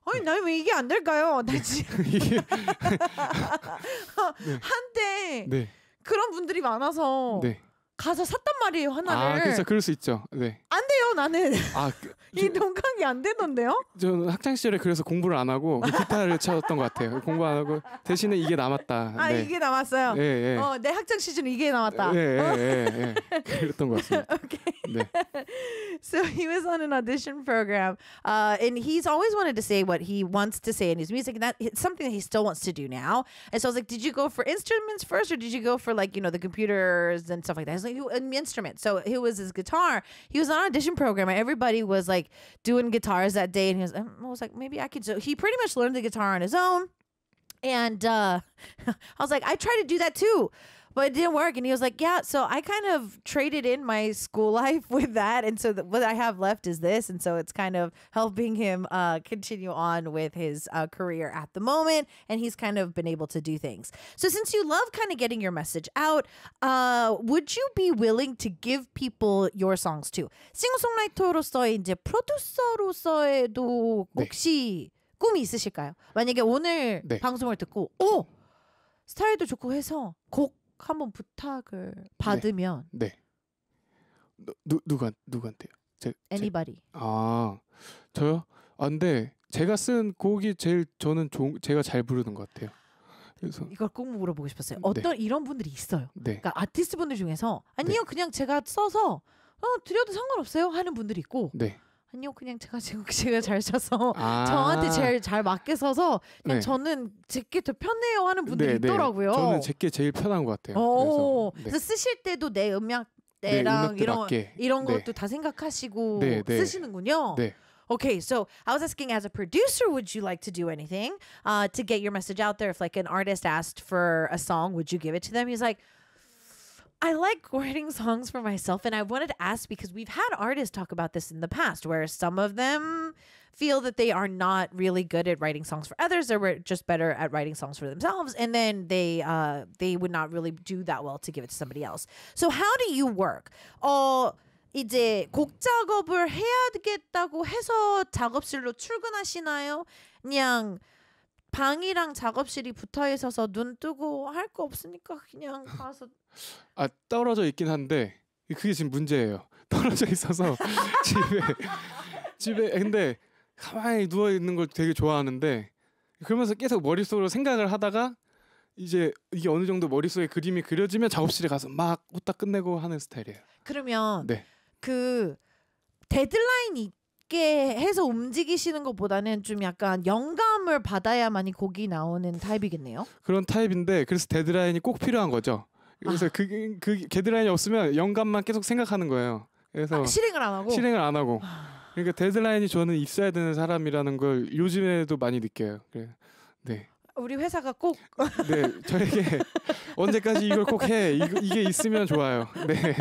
아니 나는 왜 이게 안 될까요? 나 네. 지금 *laughs* *laughs* *laughs* 네. 한때 네. 그런 분들이 많아서 네. 가서 샀단 말이에요 하나를. 아 그렇죠, 그럴 수 있죠. 네. 안 돼요 나는. 아이 그, 동강이 안 되던데요? 저는 학창 시절에 그래서 공부를 안 하고 기타를 쳤던 것 같아요. 공부 안 하고 대신에 이게 남았다. 아 네. 이게 남았어요. 예, 예. 어내 학창 시절 이게 남았다. 예, 예, 예, 예. 그랬던 것 같습니다. okay. 네. So he was on an audition program, uh, and he's always wanted to say what he wants to say in his music, and that it's something that he still wants to do now. And so I was like, did you go for instruments first, or did you go for like you know the computers and stuff like that? was like an instrument. So he was his guitar. He was on audition program. everybody was like doing guitars that day, and he was. Um, I was like, maybe I could. So he pretty much learned the guitar on his own. And uh, *laughs* I was like, I try to do that too but it didn't work. And he was like, yeah. So I kind of traded in my school *laughs* life with that. And so the, what I have left is this. And so it's kind of helping him uh, continue on with his uh, career at the moment. And he's kind of been able to do things. So since you love kind of getting your message out, uh, would you be willing to give people your songs too? 싱어송라이터로서의 이제 프로듀서로서의도 혹시 네. 꿈이 있으실까요? 만약에 오늘 네. 방송을 듣고 오 스타일도 좋고 해서 곡 한번 부탁을 네. 받으면 네. 네. 누, 누가 누구한테요? 제, a n y b 아 저요? 안돼. 아, 제가 쓴 곡이 제일 저는 조, 제가 잘 부르는 것 같아요. 그래서 이걸 꼭 물어보고 싶었어요. 네. 어떤 네. 이런 분들이 있어요. 네. 그러니까 아티스트 분들 중에서 아니요 네. 그냥 제가 써서 어, 드려도 상관없어요 하는 분들이 있고 네. 아니요 그냥 제가 지금 제가 잘 쳐서 아~ 저한테 제일 잘 맞게 서서 그냥 네. 저는 제게 더 편해요 하는 분들이 네, 있더라고요. 저는 제게 제일 편한 것 같아요. 그래서, 그래서, 쓰실 때도 내 음향 대랑 이런 이런 것도 다 생각하시고 쓰시는군요. Okay, so I was asking as a producer, would you like to do anything uh, to get your message out there? If like an artist asked for a song, would you give it to them? He's like, I like writing *laughs* songs for myself. And I wanted to ask because we've had artists talk about this in the past where some of them feel that they are not really good at writing songs for others or just better at writing songs for themselves. And then they uh, they would not really do that well to give it to somebody else. So how do you work? Oh, 이제 곡 작업을 해야겠다고 해서 작업실로 출근하시나요? 그냥 방이랑 작업실이 붙어 있어서 눈 뜨고 할 거 없으니까 그냥 가서 *laughs* 아 떨어져 있긴 한데 그게 지금 문제예요. *laughs* 떨어져 있어서 *laughs* 집에 집에 근데 가만히 누워 있는 걸 되게 좋아하는데 그러면서 계속 머릿속으로 생각을 하다가 이제 이게 어느 정도 머릿속에 그림이 그려지면 작업실에 가서 막 후딱 끝내고 하는 스타일이에요. 그러면 네. 그 데드라인이 쉽게 해서 움직이시는 것보다는 좀 약간 영감을 받아야만이 곡이 나오는 타입이겠네요. 그런 타입인데 그래서 데드라인이 꼭 필요한 거죠. 그래서 아. 그, 그 데드라인이 없으면 영감만 계속 생각하는 거예요. 그래서 아, 실행을 안 하고 실행을 안 하고 아. 그러니까 데드라인이 저는 있어야 되는 사람이라는 걸 요즘에도 많이 느껴요. 그래. 네. 우리 회사가 꼭 네, 저에게 언제까지 이걸 꼭 해. 이, 게 있으면 좋아요. 네.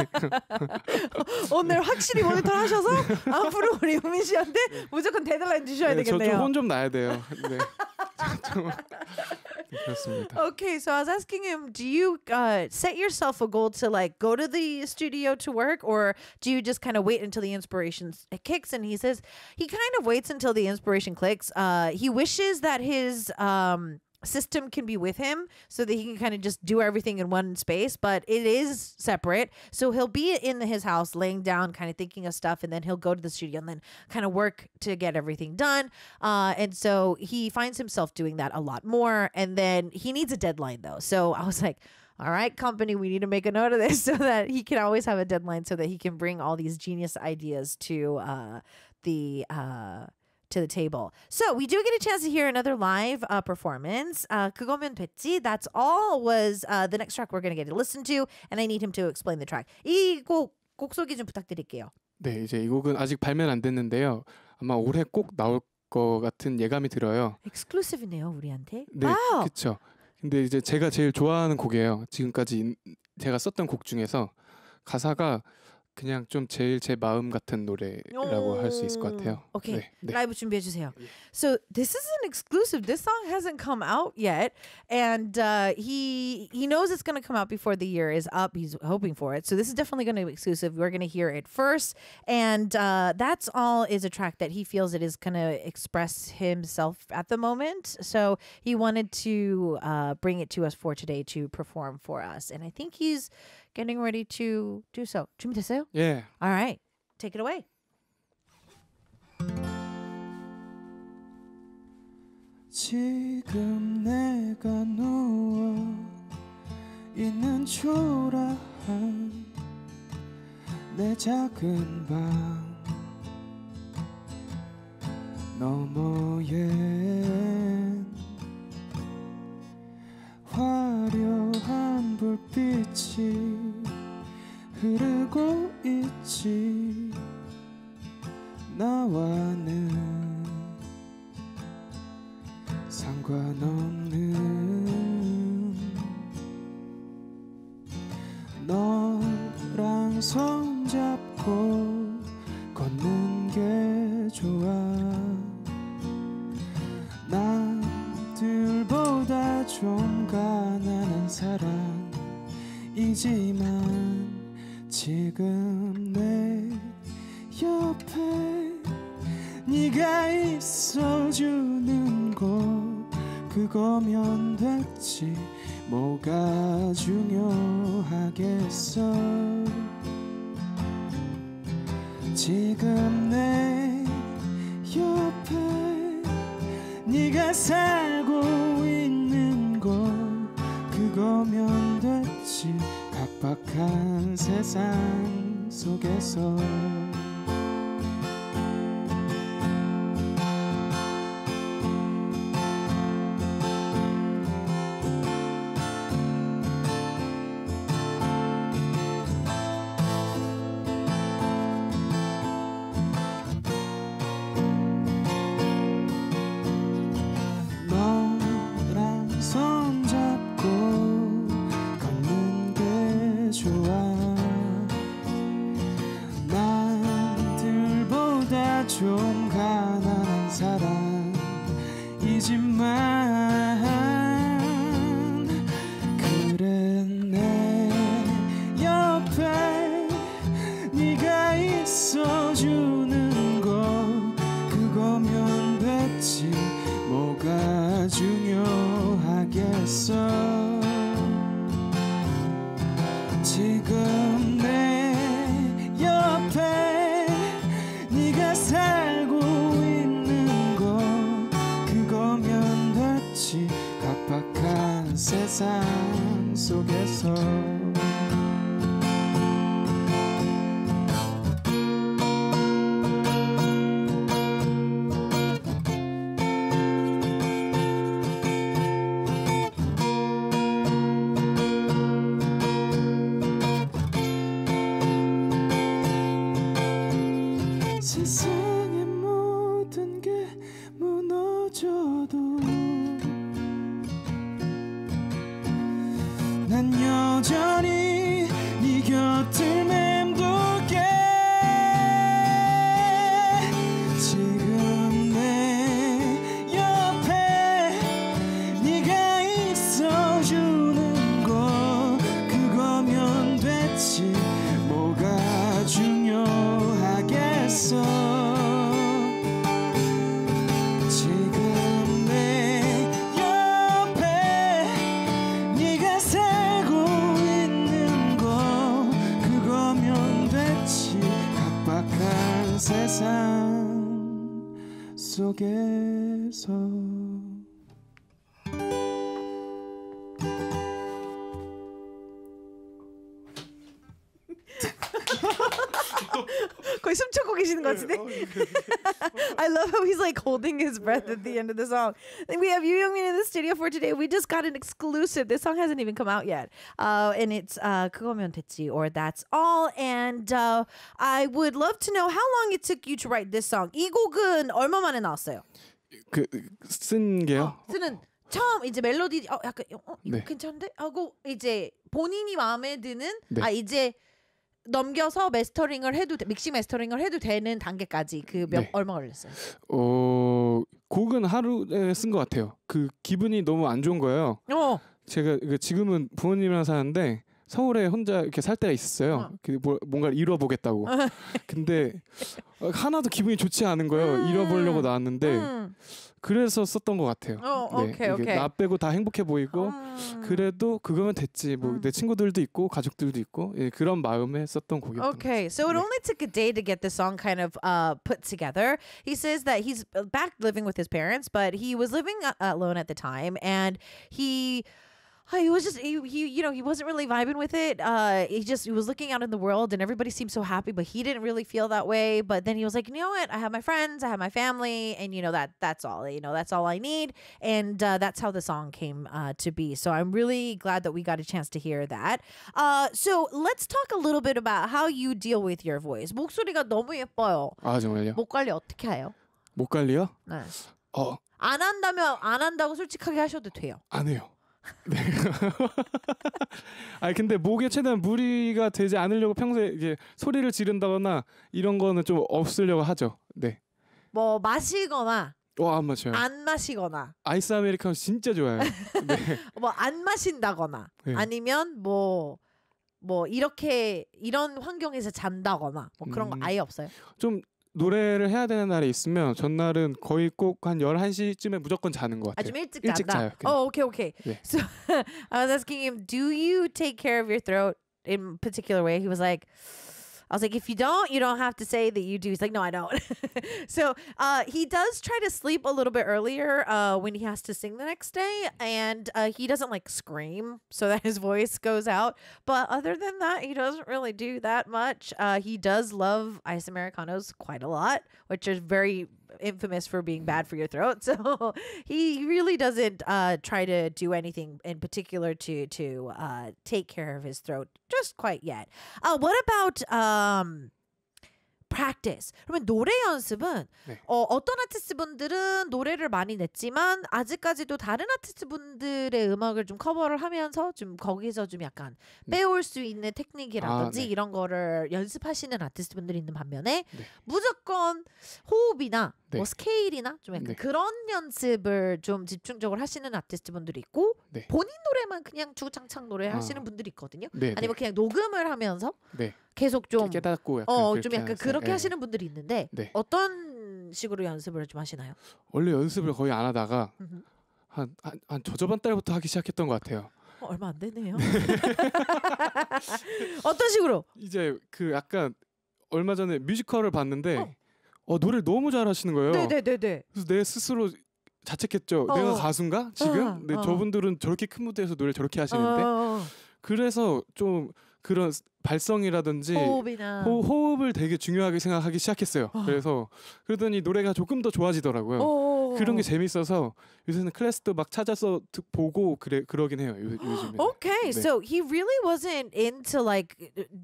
오늘 확실히 모니터 하셔서 앞으로 우리 유민 씨한테 무조건 데드라인 주셔야 네, 되겠네요. 저좀 혼좀 나야 돼요. 네. okay, so I was asking him, do you uh, set yourself a goal to like go to the studio to work, or do you just kind of wait until the inspiration kicks? And he says he kind of waits until the inspiration clicks. Uh, he wishes that his um, system can be with him so that he can kind of just do everything in one space but it is separate so he'll be in his house laying down kind of thinking of stuff and then he'll go to the studio and then kind of work to get everything done uh, and so he finds himself doing that a lot more and then he needs a deadline though so i was like all right, company, we need to make a note of this *laughs* so that he can always have a deadline so that he can bring all these genius ideas to uh, the uh, to the table. So we do get a chance to hear another live uh, performance. Uh, 그거면 됐지. That's all was uh, the next track we're going to get to listen to, and I need him to explain the track. 이곡곡 곡 소개 좀 부탁드릴게요. 네, 이제 이 곡은 아직 발매는 안 됐는데요. 아마 올해 꼭 나올 것 같은 예감이 들어요. 엑스클루시브네요, 우리한테. 네, wow. 그렇죠. 근데 이제 제가 제일 좋아하는 곡이에요. 지금까지 제가 썼던 곡 중에서 가사가 그냥 좀 제일 제 마음 같은 노래라고 있을 것 같아요. Okay. 네. 라이브 준비해 주세요. So this is an exclusive. This song hasn't come out yet, and uh, he he knows it's going to come out before the year is up. He's hoping for it. So this is definitely going to be exclusive. We're going to hear it first, and uh, that's all is a track that he feels it is going to express himself at the moment. So he wanted to uh, bring it to us for today to perform for us, and I think he's getting ready to do so. 준비됐어요? 예. All right. Take it away. 지금 내가 누워 있는 초라한 내 작은 방 너머에 화려한 불빛이 흐르고 있지 나와는 좀 가난한 사람이지만 거의 *laughs* 숨참고 계시는 것 같은데. *laughs* I love how he's like holding his breath at the end of the song. And we have Yoo Youngmin in the studio for today. We just got an exclusive. This song hasn't even come out yet, uh, and it's uh, or That's All. And uh, I would love to know how long it took you to write this song. 이 곡은 얼마 만에 나왔어요? 그쓴 게요? 쓰는 처음 이제 멜로디 어 약간 어, 이거 네. 괜찮은데 하고 이제 본인이 마음에 드는 네. 아 이제 넘겨서 메스터링을 해도 믹싱 메스터링을 해도 되는 단계까지 그 몇, 네. 얼마 걸렸어요? 어 곡은 하루에 쓴 것 같아요. 그 기분이 너무 안 좋은 거예요. 어. 제가 그 지금은 부모님이랑 사는데 서울에 혼자 이렇게 살 때가 있었어요. 어. 그 뭐, 뭔가를 이뤄보겠다고. 근데 하나도 기분이 좋지 않은 거예요. 음. 잃어보려고 나왔는데 음. 그래서 썼던 것 같아요. 어, 네, 오케이, 오케이. 나 빼고 다 행복해 보이고 음. 그래도 그거면 됐지. 뭐 내 친구들도 있고 가족들도 있고 예, 그런 마음에 썼던 곡이었던 Okay, so it only took a day to get the song kind of uh, put together. He says that he's back living with his parents, but he was living alone at the time, and he. he was just he, he you know he wasn't really vibing with it uh he just he was looking out in the world and everybody seemed so happy but he didn't really feel that way but then he was like you know what i have my friends i have my family and you know that that's all you know that's all i need and uh, that's how the song came uh, to be so i'm really glad that we got a chance to hear that uh so let's talk a little bit about how you deal with your voice 목소리가 너무 예뻐요 아 정말요 목관리 어떻게 해요 목관리요? 네. 어. 안 한다면 안 한다고 솔직하게 하셔도 돼요 안 해요 네. *laughs* 아니 근데 목에 최대한 무리가 되지 않으려고 평소에 이게 소리를 지른다거나 이런 거는 좀 없으려고 하죠. 네. 뭐 마시거나 와안 어, 마셔요. 안 마시거나 아이스 아메리카노 진짜 좋아요. *laughs* 네. 뭐 안 마신다거나 네. 아니면 뭐뭐 뭐 이렇게 이런 환경에서 잔다거나 뭐 그런 음... 거 아예 없어요. 좀 노래를 해야 되는 날이 있으면 전날은 거의 꼭 한 11시쯤에 무조건 자는 것 같아요. 아좀 일찍, 일찍 잔다. 자요. 그냥. Oh, okay, okay. 예. So I was asking him, do you take care of your throat in particular way? He was like I was like, if you don't, you don't have to say that you do. He's like, no, I don't. *laughs* so uh, he does try to sleep a little bit earlier uh, when he has to sing the next day, and uh, he doesn't like scream so that *laughs* his voice goes out. But other than that, he doesn't really do that much. Uh, he does love ice americanos quite a lot, which is very infamous for being bad for your throat. *laughs* So he really doesn't uh, try to do anything in particular to to uh, take care of his throat just quite yet. Uh, what about um, practice. 그러면 노래 연습은 네. 어, 어떤 아티스트 분들은 노래를 많이 냈지만 아직까지도 다른 아티스트 분들의 음악을 좀 커버를 하면서 좀 거기서 좀 약간 네. 빼올 수 있는 테크닉이라든지 아, 네. 이런 거를 연습하시는 아티스트 분들이 있는 반면에 네. 무조건 호흡이나 네. 뭐 스케일이나 좀 약간 네. 그런 연습을 좀 집중적으로 하시는 아티스트 분들이 있고 본인 노래만 그냥 주구창창 노래 하시는 아. 분들이 있거든요. 아니면 그냥 녹음을 하면서 계속 좀 깨닫고 약간 어, 좀 약간 하세요. 그렇게 네. 하시는 분들이 있는데 네. 어떤 식으로 연습을 좀 하시나요? 원래 연습을 거의 안 하다가 한한 저저번 달부터 하기 시작했던 것 같아요. 어, 얼마 안 되네요. 네. *laughs* 어떤 식으로? 이제 그 약간 얼마 전에 뮤지컬을 봤는데 어, 어노래 너무 잘하시는 거예요. 네네네네. 그래서 내 스스로 자책했죠. 어. 내가 가수인가 지금? 어. 근 어. 저분들은 저렇게 큰 무대에서 노래 저렇게 하시는데 어, 그래서 좀 그런 발성이라든지 호흡이나 호, 흡을 되게 중요하게 생각하기 시작했어요. 어. 그래서 그러더니 노래가 조금 더 좋아지더라고요. 오. 그런 게 재밌어서 요새는 클래스도 막 찾아서 보고 그래 그러긴 해요. 요, 요즘에. Okay, 네. so he really wasn't into like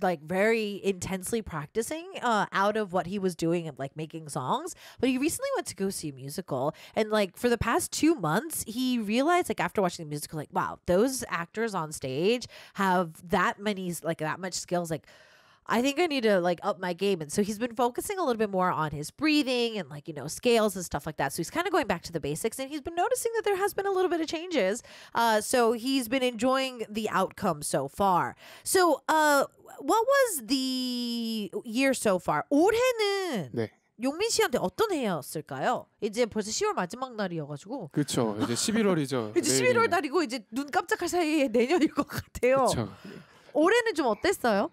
like very intensely practicing uh, out of what he was doing and like making songs, but he recently went to go see a musical and like for the past 2 months he realized like after watching the musical like wow, those actors on stage have that many like that much skills like I think I need to like up my game. And so he's been focusing a little bit more on his breathing and like, you know, scales and stuff like that. So he's kind of going back to the basics and he's been noticing that there has been a little bit of changes. Uh, so he's been enjoying the outcome so far. So, uh, what was the year so far? 올해는 네. 용민 씨한테 어떤 해였을까요? 이제 벌써 10월 마지막 날이어가지고. 그렇죠. 이제 11월이죠. *laughs* 이제 11월 날이고 이제 눈 깜짝할 사이에 내년일 것 같아요. 그렇죠. 올해는 좀 어땠어요?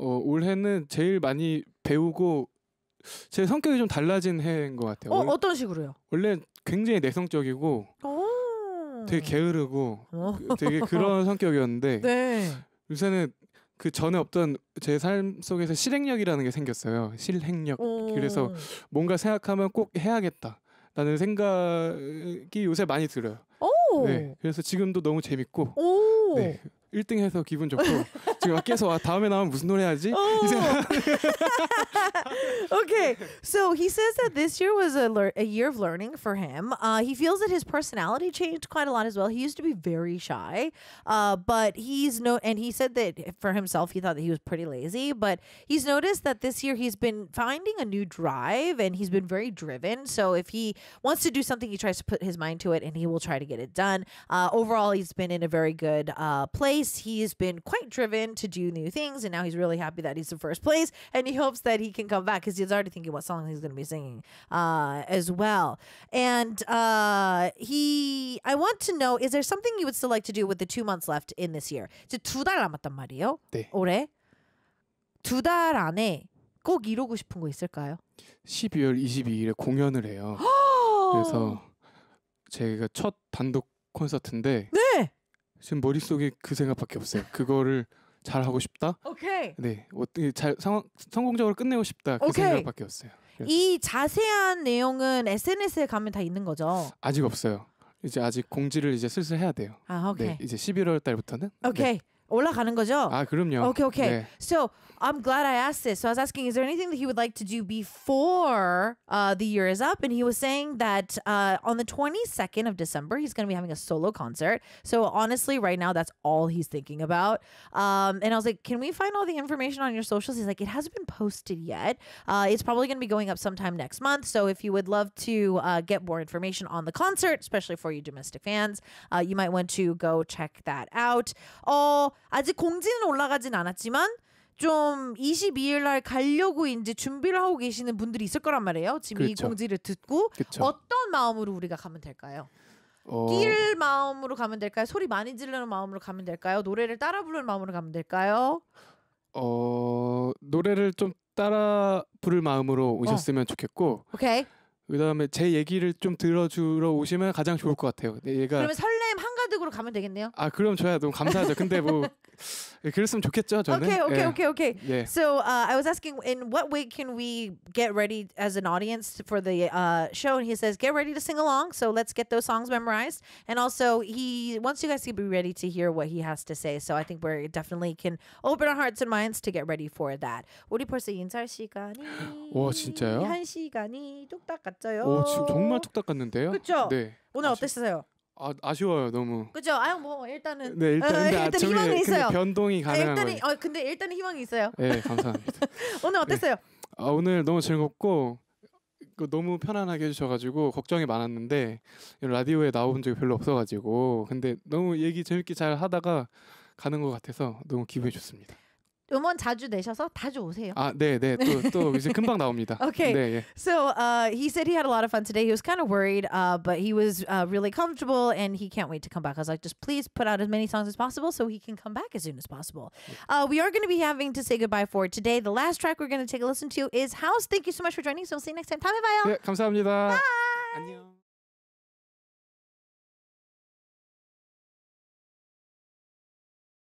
어, 올해는 제일 많이 배우고 제 성격이 좀 달라진 해인 것 같아요. 어, 어떤 식으로요? 원래 굉장히 내성적이고 되게 게으르고 어? 그 되게 그런 *laughs* 성격이었는데 네. 요새는 그 전에 없던 제 삶 속에서 실행력이라는 게 생겼어요. 실행력. 오. 그래서 뭔가 생각하면 꼭 해야겠다라는 생각이 요새 많이 들어요. 오. 네. 그래서 지금도 너무 재밌고 네. 기분 좋고 지금 다음에 무슨 노래 하지? *laughs* okay, so he says that this year was a, a year of learning for him. Uh, he feels that his personality changed quite a lot as well. He used to be very shy, uh, but he's no, and he said that for himself, he thought that he was pretty lazy, but he's noticed that this year he's been finding a new drive and he's been very driven. So if he wants to do something, he tries to put his mind to it and he will try to get it done. Uh, overall, he's been in a very good uh, place place. He has been quite driven to do new things, and now he's really happy that he's in first place, and he hopes that he can come back because he's already thinking what song he's going to be singing uh, as well. And uh, he, I want to know, is there something you would still like to do with the two months left in this year? 이제 *gasps* 제가 첫 단독 콘서트인데 지금 머릿속에 그 생각밖에 없어요. 그거를 잘 하고 싶다. 오케이. 네, 어떻게 잘 성, 성공적으로 끝내고 싶다. 그 오케이. 생각밖에 없어요. 그래서. 이 자세한 내용은 SNS에 가면 다 있는 거죠. 아직 없어요. 이제 아직 공지를 이제 슬슬 해야 돼요. 아, 오케이. 네, 이제 11월 달부터는 네. 오케이. 네, 올라가는 거죠. 아 그럼요. Okay, okay. 네. So I'm glad I asked this. So I was asking, is there anything that he would like to do before uh, the year is up? And he was saying that uh, on the 22nd of December, he's going to be having a solo concert. So honestly, right now, that's all he's thinking about. Um, and I was like, can we find all the information on your socials? He's like, it hasn't been posted yet. Uh, it's probably going to be going up sometime next month. So if you would love to uh, get more information on the concert, especially for you domestic fans, uh, you might want to go check that out. Oh. 아직 공지는 올라가진 않았지만 좀 22일 날 가려고 이제 준비를 하고 계시는 분들이 있을 거란 말이에요. 지금 그렇죠. 이 공지를 듣고 그렇죠. 어떤 마음으로 우리가 가면 될까요? 어... 뛸 마음으로 가면 될까요? 소리 많이 지르는 마음으로 가면 될까요? 노래를 따라 부르는 마음으로 가면 될까요? 어 노래를 좀 따라 부를 마음으로 어. 오셨으면 어. 좋겠고 오케이 그다음에 제 얘기를 좀 들어주러 오시면 가장 좋을 것 같아요. 네, 얘가 그러면 득으로 가면 되겠네요. 아 그럼 저야 너무 감사하죠. 근데 뭐 그랬으면 좋겠죠 저는. Okay, okay, 예. okay, okay. 예. So uh, I was asking, in what way can we get ready as an audience for the uh, show? And he says, get ready to sing along. So let's get those songs memorized. And also, he wants you guys to be ready to hear what he has to say. So I think we definitely can open our hearts and minds to get ready for that. 우리 벌써 인사할 시간이. 와 진짜요? 한 시간이 뚝딱 갔어요. 오 지금 정말 뚝딱 갔는데요. 그렇죠. 네. 오늘 어땠어요? 아, 아쉬워요 너무. 그죠? 아유 뭐 일단은 네 일단, 어, 일단 아침에, 희망이 있어요. 변동이 아, 가능한 일단은 어 근데 일단은 희망이 있어요. 네 감사합니다. *laughs* 오늘 어땠어요? 네. 아, 오늘 너무 즐겁고 그 너무 편안하게 해주셔가지고 걱정이 많았는데 라디오에 나온 적이 별로 없어가지고 근데 너무 얘기 재밌게 잘 하다가 가는 것 같아서 너무 기분이 좋습니다. 음원 자주 내셔서 자주 오세요. 아, 네, 네. 이제 금방 나옵니다. *laughs* okay. 네, 예. So uh, he said he had a lot of fun today. He was kind of worried, uh, but he was uh, really comfortable and he can't wait to come back. I was like, just please put out as many songs as possible so he can come back as soon as possible. Uh, we are going to be having to say goodbye for today. The last track we're going to take a listen to is House. Thank you so much for joining us. We'll see you next time. 다음에 봐요. 네, 감사합니다. Bye. 안녕.